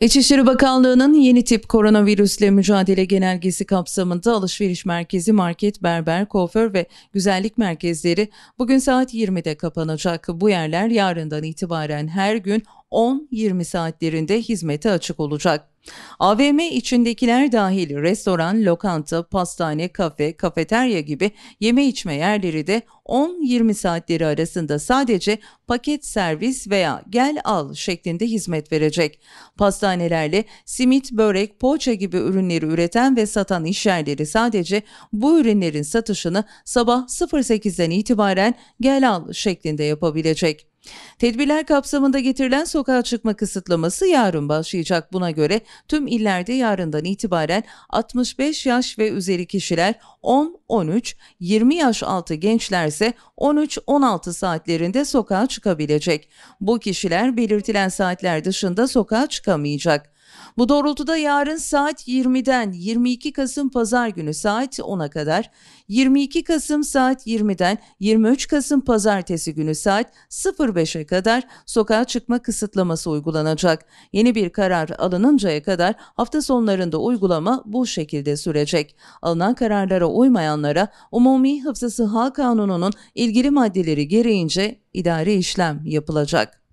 İçişleri Bakanlığı'nın yeni tip koronavirüsle mücadele genelgesi kapsamında alışveriş merkezi, market, berber, kuaför ve güzellik merkezleri bugün saat 20'de kapanacak. Bu yerler yarından itibaren her gün 10-20 saatlerinde hizmete açık olacak. AVM içindekiler dahil restoran, lokanta, pastane, kafe, kafeterya gibi yeme içme yerleri de 10-20 saatleri arasında sadece paket servis veya gel al şeklinde hizmet verecek. Pastanelerle simit, börek, poğaça gibi ürünleri üreten ve satan işyerleri sadece bu ürünlerin satışını sabah 08'den itibaren gel al şeklinde yapabilecek. Tedbirler kapsamında getirilen sokağa çıkma kısıtlaması yarın başlayacak. Buna göre tüm illerde yarından itibaren 65 yaş ve üzeri kişiler 10-13, 20 yaş altı gençler ise 13-16 saatlerinde sokağa çıkabilecek. Bu kişiler belirtilen saatler dışında sokağa çıkamayacak. Bu doğrultuda yarın saat 20'den 22 Kasım Pazar günü saat 10'a kadar, 22 Kasım saat 20'den 23 Kasım Pazartesi günü saat 05'e kadar sokağa çıkma kısıtlaması uygulanacak. Yeni bir karar alınıncaya kadar hafta sonlarında uygulama bu şekilde sürecek. Alınan kararlara uymayanlara Umumi Hıfzı Sıha Kanunu'nun ilgili maddeleri gereğince idari işlem yapılacak.